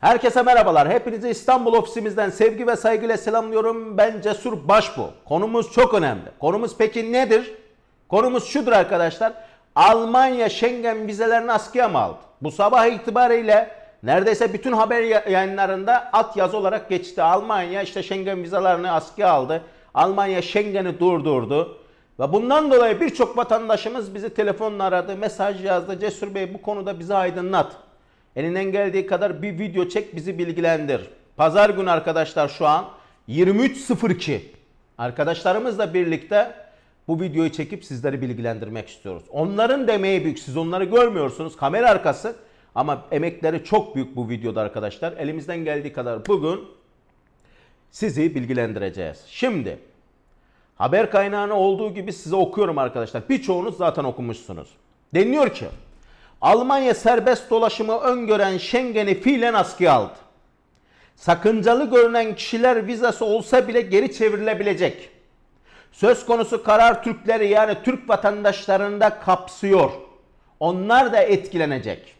Herkese merhabalar. Hepinizi İstanbul ofisimizden sevgi ve saygıyla selamlıyorum. Ben Cesur Başbu. Konumuz çok önemli. Konumuz peki nedir? Konumuz şudur arkadaşlar. Almanya Schengen vizelerini askıya mı aldı? Bu sabah itibariyle neredeyse bütün haber yayınlarında at yaz olarak geçti. Almanya işte Schengen vizelerini askıya aldı. Almanya Schengen'i durdurdu. Ve bundan dolayı birçok vatandaşımız bizi telefonla aradı, mesaj yazdı. Cesur Bey bu konuda bizi aydınlat. Elinden geldiği kadar bir video çek bizi bilgilendir. Pazar günü arkadaşlar şu an 23.02. Arkadaşlarımızla birlikte bu videoyu çekip sizleri bilgilendirmek istiyoruz. Onların demeyi büyük. Siz onları görmüyorsunuz. Kamera arkası ama emekleri çok büyük bu videoda arkadaşlar. Elimizden geldiği kadar bugün sizi bilgilendireceğiz. Şimdi haber kaynağını olduğu gibi size okuyorum arkadaşlar. Birçoğunuz zaten okumuşsunuz. Deniliyor ki Almanya serbest dolaşımı öngören Schengen'i fiilen askıya aldı. Sakıncalı görünen kişiler vizesi olsa bile geri çevrilebilecek. Söz konusu karar Türkleri yani Türk vatandaşlarını da kapsıyor. Onlar da etkilenecek.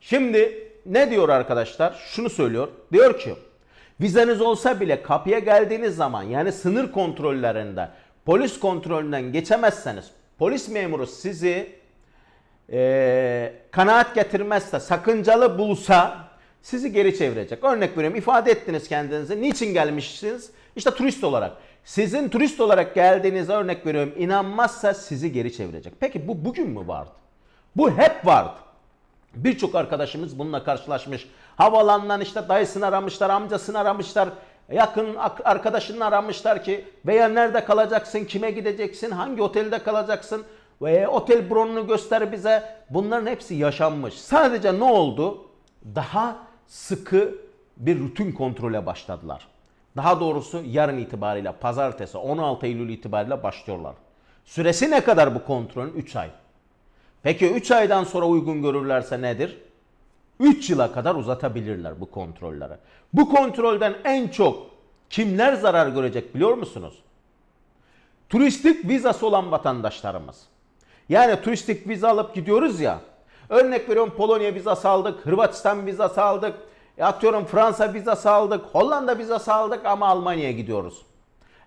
Şimdi ne diyor arkadaşlar? Şunu söylüyor. Diyor ki vizeniz olsa bile kapıya geldiğiniz zaman yani sınır kontrollerinde polis kontrolünden geçemezseniz polis memuru sizi e, kanaat getirmezse, sakıncalı bulsa sizi geri çevirecek. Örnek veriyorum ifade ettiniz kendinizi. Niçin gelmişsiniz? İşte turist olarak. Sizin turist olarak geldiğinize örnek veriyorum inanmazsa sizi geri çevirecek. Peki bu bugün mü vardı? Bu hep vardı. Birçok arkadaşımız bununla karşılaşmış. Havalandan işte dayısını aramışlar, amcasını aramışlar, yakın arkadaşını aramışlar ki veya nerede kalacaksın, kime gideceksin, hangi otelde kalacaksın, ve otel bronunu göster bize. Bunların hepsi yaşanmış. Sadece ne oldu? Daha sıkı bir rutin kontrole başladılar. Daha doğrusu yarın itibariyle pazartesi 16 Eylül itibariyle başlıyorlar. Süresi ne kadar bu kontrolün? 3 ay. Peki 3 aydan sonra uygun görürlerse nedir? 3 yıla kadar uzatabilirler bu kontrolleri. Bu kontrolden en çok kimler zarar görecek biliyor musunuz? Turistik vizası olan vatandaşlarımız. Yani turistik vize alıp gidiyoruz ya. Örnek veriyorum Polonya vizası aldık, Hırvatistan vizası aldık, e, atıyorum Fransa vizası aldık, Hollanda vizası aldık ama Almanya'ya gidiyoruz.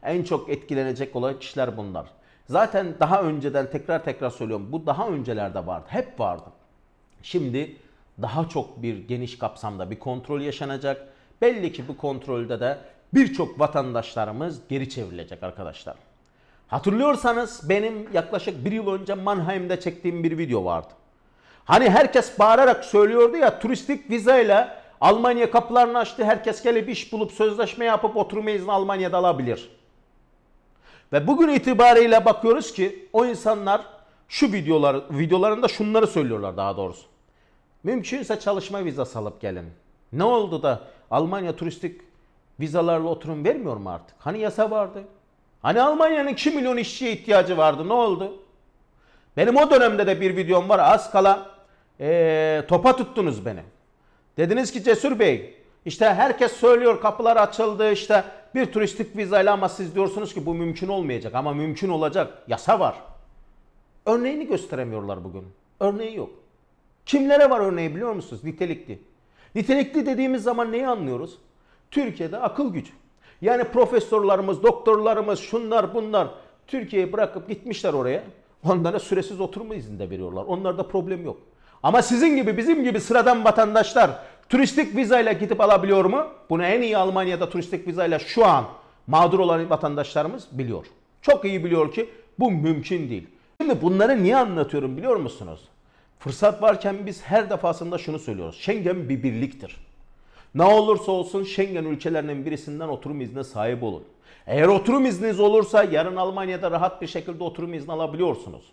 En çok etkilenecek olan kişiler bunlar. Zaten daha önceden tekrar tekrar söylüyorum bu daha öncelerde vardı. Hep vardı. Şimdi daha çok bir geniş kapsamda bir kontrol yaşanacak. Belli ki bu kontrolde de birçok vatandaşlarımız geri çevrilecek arkadaşlar. Hatırlıyorsanız benim yaklaşık bir yıl önce Mannheim'de çektiğim bir video vardı. Hani herkes bağırarak söylüyordu ya turistik vizeyle Almanya kapılarını açtı. Herkes gelip iş bulup sözleşme yapıp oturma izni Almanya'da alabilir. Ve bugün itibariyle bakıyoruz ki o insanlar şu videolar, videolarında şunları söylüyorlar daha doğrusu. Mümkünse çalışma vizası alıp gelin. Ne oldu da Almanya turistik vizalarla oturum vermiyor mu artık? Hani yasa vardı? Hani Almanya'nın 2 milyon işçiye ihtiyacı vardı ne oldu? Benim o dönemde de bir videom var az kala ee, topa tuttunuz beni. Dediniz ki Cesur Bey işte herkes söylüyor kapılar açıldı işte bir turistik vizayla ama siz diyorsunuz ki bu mümkün olmayacak ama mümkün olacak yasa var. Örneğini gösteremiyorlar bugün. Örneği yok. Kimlere var örneği biliyor musunuz? Nitelikli. Nitelikli dediğimiz zaman neyi anlıyoruz? Türkiye'de akıl gücü. Yani profesörlerimiz, doktorlarımız, şunlar bunlar Türkiye'yi bırakıp gitmişler oraya. Onlara süresiz oturma izni de veriyorlar. Onlarda problem yok. Ama sizin gibi bizim gibi sıradan vatandaşlar turistik vizayla gidip alabiliyor mu? Bunu en iyi Almanya'da turistik vizayla şu an mağdur olan vatandaşlarımız biliyor. Çok iyi biliyor ki bu mümkün değil. Şimdi bunları niye anlatıyorum biliyor musunuz? Fırsat varken biz her defasında şunu söylüyoruz. Schengen bir birliktir. Ne olursa olsun Schengen ülkelerinin birisinden oturum izni sahip olun. Eğer oturum izniniz olursa yarın Almanya'da rahat bir şekilde oturum izni alabiliyorsunuz.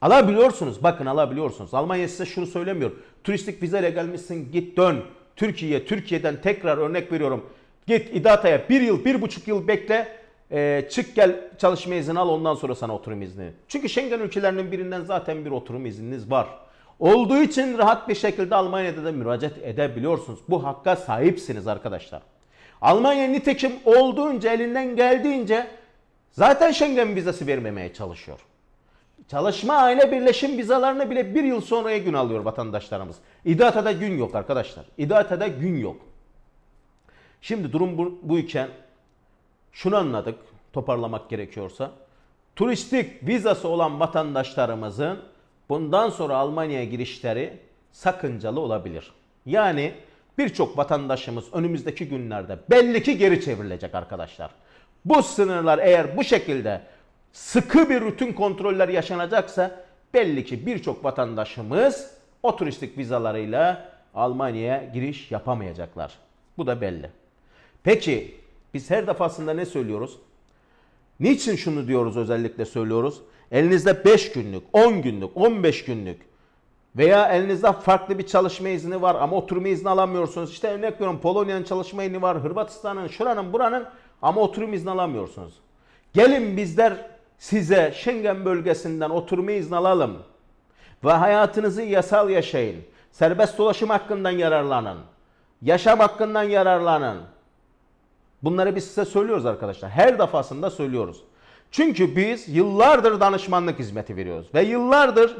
Alabiliyorsunuz. Bakın alabiliyorsunuz. Almanya size şunu söylemiyor. Turistik vizeyle gelmişsin git dön. Türkiye, Türkiye'den tekrar örnek veriyorum. Git İdata'ya bir yıl, bir buçuk yıl bekle. Ee, çık gel çalışma izni al ondan sonra sana oturum izni. Çünkü Schengen ülkelerinin birinden zaten bir oturum izniniz var olduğu için rahat bir şekilde Almanya'da da müracaat edebiliyorsunuz. Bu hakka sahipsiniz arkadaşlar. Almanya nitekim olduğunca elinden geldiğince zaten Schengen vizesi vermemeye çalışıyor. Çalışma aile birleşim vizalarını bile bir yıl sonraya gün alıyor vatandaşlarımız. İdata'da gün yok arkadaşlar. İdata'da gün yok. Şimdi durum bu, bu iken şunu anladık toparlamak gerekiyorsa. Turistik vizası olan vatandaşlarımızın bundan sonra Almanya'ya girişleri sakıncalı olabilir. Yani birçok vatandaşımız önümüzdeki günlerde belli ki geri çevrilecek arkadaşlar. Bu sınırlar eğer bu şekilde sıkı bir rutin kontroller yaşanacaksa belli ki birçok vatandaşımız o turistik vizalarıyla Almanya'ya giriş yapamayacaklar. Bu da belli. Peki biz her defasında ne söylüyoruz? Niçin şunu diyoruz özellikle söylüyoruz? Elinizde 5 günlük, 10 günlük, 15 günlük veya elinizde farklı bir çalışma izni var ama oturma izni alamıyorsunuz. İşte örnek veriyorum Polonya'nın çalışma izni var, Hırvatistan'ın, şuranın, buranın ama oturum izni alamıyorsunuz. Gelin bizler size Schengen bölgesinden oturma izni alalım ve hayatınızı yasal yaşayın. Serbest dolaşım hakkından yararlanın. Yaşam hakkından yararlanın. Bunları biz size söylüyoruz arkadaşlar. Her defasında söylüyoruz. Çünkü biz yıllardır danışmanlık hizmeti veriyoruz ve yıllardır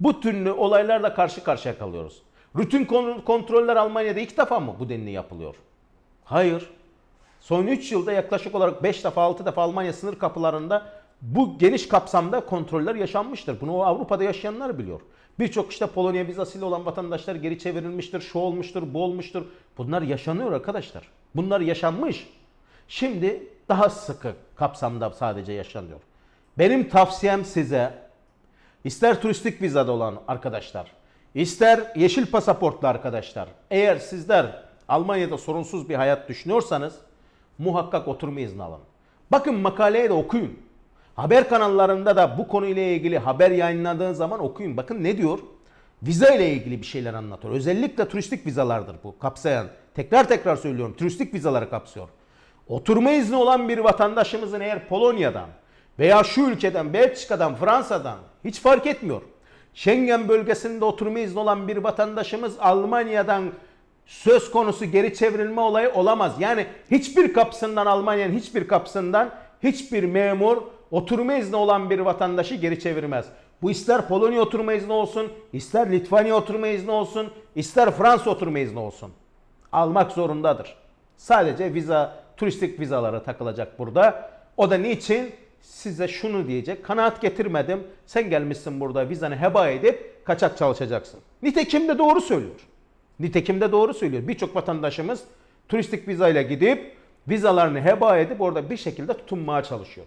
bu türlü olaylarla karşı karşıya kalıyoruz. Rutin kontroller Almanya'da ilk defa mı bu denli yapılıyor? Hayır. Son 3 yılda yaklaşık olarak 5 defa 6 defa Almanya sınır kapılarında bu geniş kapsamda kontroller yaşanmıştır. Bunu Avrupa'da yaşayanlar biliyor. Birçok işte Polonya vizasıyla olan vatandaşlar geri çevrilmiştir, şu olmuştur, bu olmuştur. Bunlar yaşanıyor arkadaşlar. Bunlar yaşanmış. Şimdi daha sıkı kapsamda sadece yaşanıyor. Benim tavsiyem size ister turistik vizada olan arkadaşlar, ister yeşil pasaportlu arkadaşlar, eğer sizler Almanya'da sorunsuz bir hayat düşünüyorsanız muhakkak oturma izni alın. Bakın makaleyi de okuyun. Haber kanallarında da bu konuyla ilgili haber yayınladığı zaman okuyun. Bakın ne diyor? Viza ile ilgili bir şeyler anlatıyor. Özellikle turistik vizalardır bu kapsayan. Tekrar tekrar söylüyorum turistik vizaları kapsıyor. Oturma izni olan bir vatandaşımızın eğer Polonya'dan veya şu ülkeden, Belçika'dan, Fransa'dan hiç fark etmiyor. Schengen bölgesinde oturma izni olan bir vatandaşımız Almanya'dan söz konusu geri çevrilme olayı olamaz. Yani hiçbir kapısından Almanya'nın hiçbir kapısından hiçbir memur oturma izni olan bir vatandaşı geri çevirmez. Bu ister Polonya oturma izni olsun, ister Litvanya oturma izni olsun, ister Fransa oturma izni olsun. Almak zorundadır. Sadece viza, turistik vizalara takılacak burada. O da niçin? Size şunu diyecek. Kanaat getirmedim. Sen gelmişsin burada vizanı heba edip kaçak çalışacaksın. Nitekim de doğru söylüyor. Nitekim de doğru söylüyor. Birçok vatandaşımız turistik vizayla gidip vizalarını heba edip orada bir şekilde tutunmaya çalışıyor.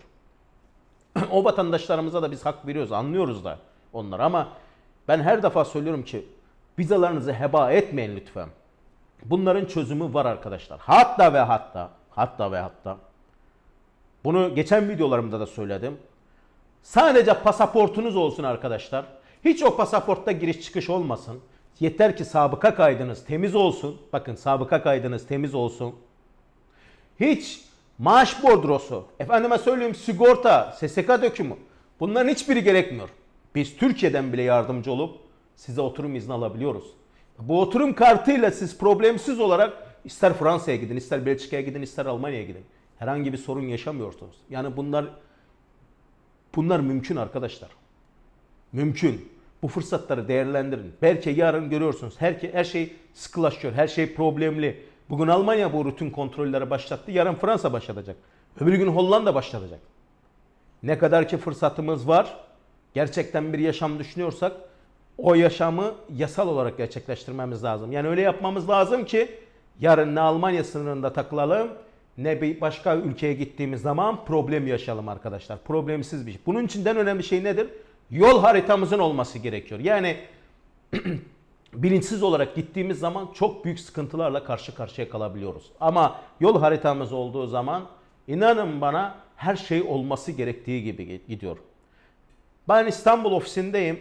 o vatandaşlarımıza da biz hak veriyoruz, anlıyoruz da onları ama ben her defa söylüyorum ki vizalarınızı heba etmeyin lütfen. Bunların çözümü var arkadaşlar. Hatta ve hatta, hatta ve hatta bunu geçen videolarımda da söyledim. Sadece pasaportunuz olsun arkadaşlar. Hiç o pasaportta giriş çıkış olmasın. Yeter ki sabıka kaydınız temiz olsun. Bakın sabıka kaydınız temiz olsun. Hiç maaş bordrosu, efendime söyleyeyim sigorta, SSK dökümü bunların hiçbiri gerekmiyor. Biz Türkiye'den bile yardımcı olup size oturum izni alabiliyoruz. Bu oturum kartıyla siz problemsiz olarak ister Fransa'ya gidin, ister Belçika'ya gidin, ister Almanya'ya gidin. Herhangi bir sorun yaşamıyorsunuz. Yani bunlar bunlar mümkün arkadaşlar. Mümkün. Bu fırsatları değerlendirin. Belki yarın görüyorsunuz her, her şey sıkılaşıyor, her şey problemli. Bugün Almanya bu rutin kontrollere başlattı. Yarın Fransa başlatacak. Öbür gün Hollanda başlatacak. Ne kadar ki fırsatımız var, gerçekten bir yaşam düşünüyorsak o yaşamı yasal olarak gerçekleştirmemiz lazım. Yani öyle yapmamız lazım ki yarın ne Almanya sınırında takılalım ne bir başka ülkeye gittiğimiz zaman problem yaşayalım arkadaşlar. Problemsiz bir şey. Bunun için en önemli şey nedir? Yol haritamızın olması gerekiyor. Yani bilinçsiz olarak gittiğimiz zaman çok büyük sıkıntılarla karşı karşıya kalabiliyoruz. Ama yol haritamız olduğu zaman inanın bana her şey olması gerektiği gibi gidiyor. Ben İstanbul ofisindeyim.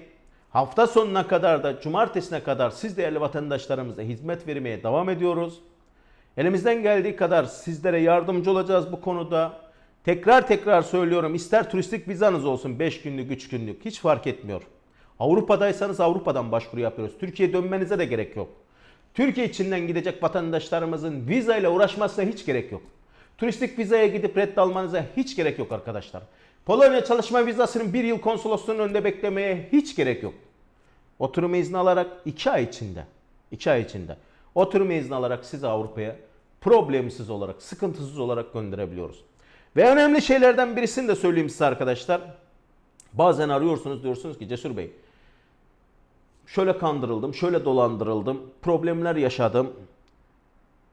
Hafta sonuna kadar da cumartesine kadar siz değerli vatandaşlarımıza hizmet vermeye devam ediyoruz. Elimizden geldiği kadar sizlere yardımcı olacağız bu konuda. Tekrar tekrar söylüyorum ister turistik vizanız olsun 5 günlük 3 günlük hiç fark etmiyor. Avrupa'daysanız Avrupa'dan başvuru yapıyoruz. Türkiye'ye dönmenize de gerek yok. Türkiye içinden gidecek vatandaşlarımızın vizayla uğraşmasına hiç gerek yok. Turistik vizeye gidip almanıza hiç gerek yok arkadaşlar. Polonya çalışma vizasının bir yıl konsolosluğunun önünde beklemeye hiç gerek yok. Oturma izni alarak 2 ay içinde, 2 ay içinde oturma izni alarak sizi Avrupa'ya problemsiz olarak, sıkıntısız olarak gönderebiliyoruz. Ve önemli şeylerden birisini de söyleyeyim size arkadaşlar. Bazen arıyorsunuz diyorsunuz ki Cesur Bey şöyle kandırıldım, şöyle dolandırıldım, problemler yaşadım.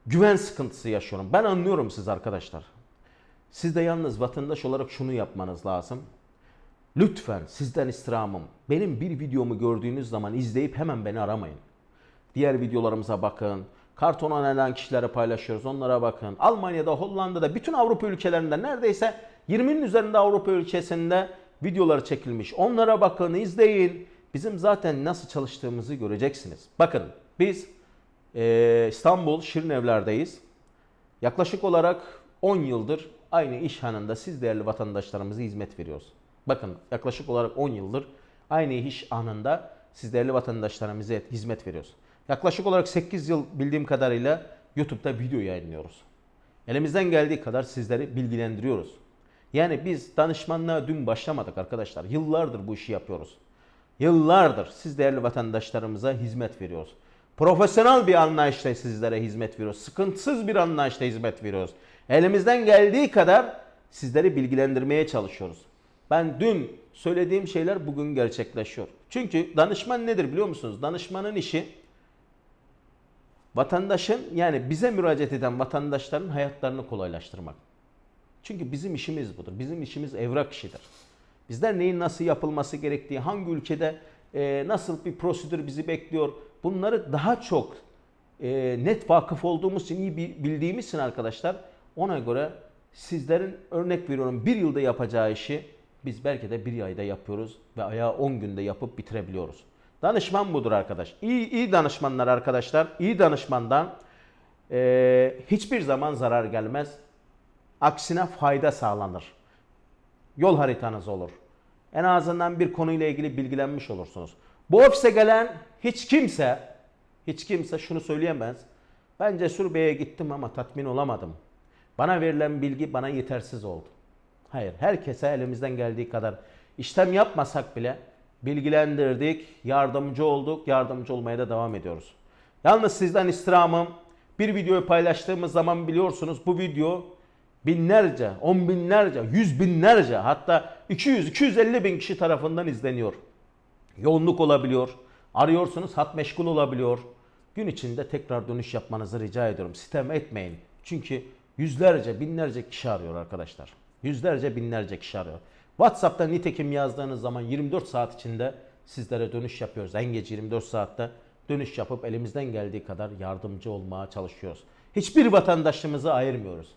Güven sıkıntısı yaşıyorum. Ben anlıyorum siz arkadaşlar. Siz de yalnız vatandaş olarak şunu yapmanız lazım. Lütfen sizden istirhamım. Benim bir videomu gördüğünüz zaman izleyip hemen beni aramayın. Diğer videolarımıza bakın. Kartona neden kişilere paylaşıyoruz. Onlara bakın. Almanya'da, Hollanda'da, bütün Avrupa ülkelerinde neredeyse 20'nin üzerinde Avrupa ülkesinde videolar çekilmiş. Onlara bakın, izleyin. Bizim zaten nasıl çalıştığımızı göreceksiniz. Bakın biz e, İstanbul Şirinevler'deyiz. Yaklaşık olarak 10 yıldır aynı iş hanında siz değerli vatandaşlarımıza hizmet veriyoruz. Bakın yaklaşık olarak 10 yıldır aynı iş anında siz değerli vatandaşlarımıza hizmet veriyoruz. Yaklaşık olarak 8 yıl bildiğim kadarıyla YouTube'da video yayınlıyoruz. Elimizden geldiği kadar sizleri bilgilendiriyoruz. Yani biz danışmanlığa dün başlamadık arkadaşlar. Yıllardır bu işi yapıyoruz. Yıllardır siz değerli vatandaşlarımıza hizmet veriyoruz. Profesyonel bir anlayışla sizlere hizmet veriyoruz. Sıkıntısız bir anlayışla hizmet veriyoruz. Elimizden geldiği kadar sizleri bilgilendirmeye çalışıyoruz. Ben dün söylediğim şeyler bugün gerçekleşiyor. Çünkü danışman nedir biliyor musunuz? Danışmanın işi vatandaşın yani bize müracaat eden vatandaşların hayatlarını kolaylaştırmak. Çünkü bizim işimiz budur. Bizim işimiz evrak işidir. Bizler neyin nasıl yapılması gerektiği, hangi ülkede e, nasıl bir prosedür bizi bekliyor bunları daha çok e, net vakıf olduğumuz için, iyi bildiğimiz için arkadaşlar ona göre sizlerin örnek veriyorum bir yılda yapacağı işi biz belki de bir ayda yapıyoruz ve ayağı 10 günde yapıp bitirebiliyoruz. Danışman budur arkadaş. İyi, iyi danışmanlar arkadaşlar, iyi danışmandan e, hiçbir zaman zarar gelmez. Aksine fayda sağlanır yol haritanız olur. En azından bir konuyla ilgili bilgilenmiş olursunuz. Bu ofise gelen hiç kimse, hiç kimse şunu söyleyemez. Ben Cesur Bey'e gittim ama tatmin olamadım. Bana verilen bilgi bana yetersiz oldu. Hayır, herkese elimizden geldiği kadar işlem yapmasak bile bilgilendirdik, yardımcı olduk, yardımcı olmaya da devam ediyoruz. Yalnız sizden istirhamım, bir videoyu paylaştığımız zaman biliyorsunuz bu video binlerce, on binlerce, yüz binlerce hatta 200-250 bin kişi tarafından izleniyor. Yoğunluk olabiliyor. Arıyorsunuz hat meşgul olabiliyor. Gün içinde tekrar dönüş yapmanızı rica ediyorum. Sitem etmeyin. Çünkü yüzlerce, binlerce kişi arıyor arkadaşlar. Yüzlerce, binlerce kişi arıyor. WhatsApp'ta nitekim yazdığınız zaman 24 saat içinde sizlere dönüş yapıyoruz. En geç 24 saatte dönüş yapıp elimizden geldiği kadar yardımcı olmaya çalışıyoruz. Hiçbir vatandaşımızı ayırmıyoruz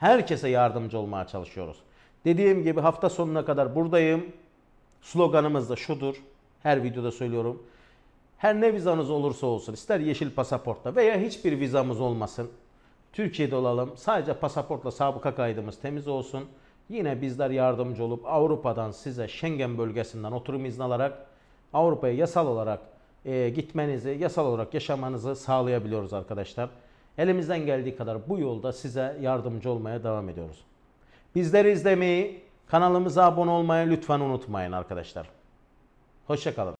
herkese yardımcı olmaya çalışıyoruz. Dediğim gibi hafta sonuna kadar buradayım. Sloganımız da şudur. Her videoda söylüyorum. Her ne vizanız olursa olsun ister yeşil pasaportla veya hiçbir vizamız olmasın. Türkiye'de olalım. Sadece pasaportla sabıka kaydımız temiz olsun. Yine bizler yardımcı olup Avrupa'dan size Schengen bölgesinden oturum izni alarak Avrupa'ya yasal olarak e, gitmenizi, yasal olarak yaşamanızı sağlayabiliyoruz arkadaşlar. Elimizden geldiği kadar bu yolda size yardımcı olmaya devam ediyoruz. Bizleri izlemeyi, kanalımıza abone olmayı lütfen unutmayın arkadaşlar. Hoşçakalın.